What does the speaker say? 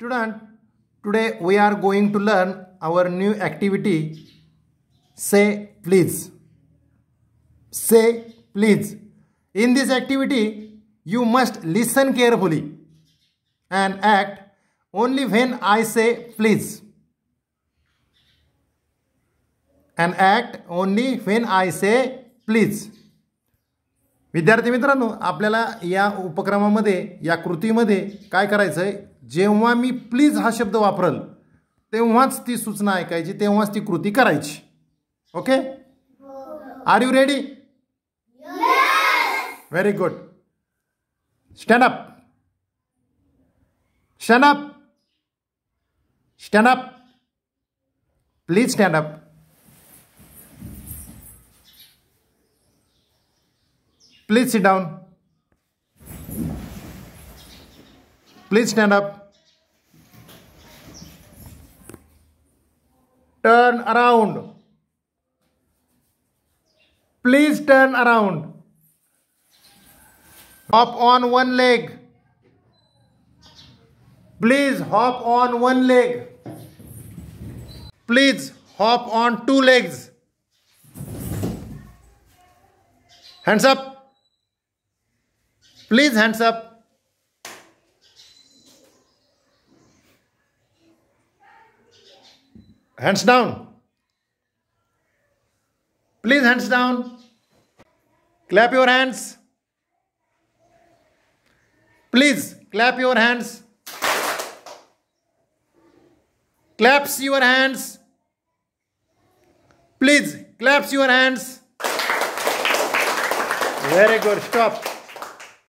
Student, today we are going to learn our new activity, say please. Say please. In this activity, you must listen carefully and act only when I say please. And act only when I say please. विद्यार्थी मित्रांनो आपल्याला या उपक्रमामध्ये या कृतीमध्ये काय करायचं आहे जेव्हा मी प्लीज हा शब्द वापरल तेव्हाच ती सूचना ऐकायची तेव्हाच ती कृती करायची okay are you ready very good stand up stand up stand please stand Please sit down. Please stand up. Turn around. Please turn around. Hop on one leg. Please hop on one leg. Please hop on two legs. Hands up. Please hands up hands down please hands down clap your hands please clap your hands claps your hands please claps your hands very good stop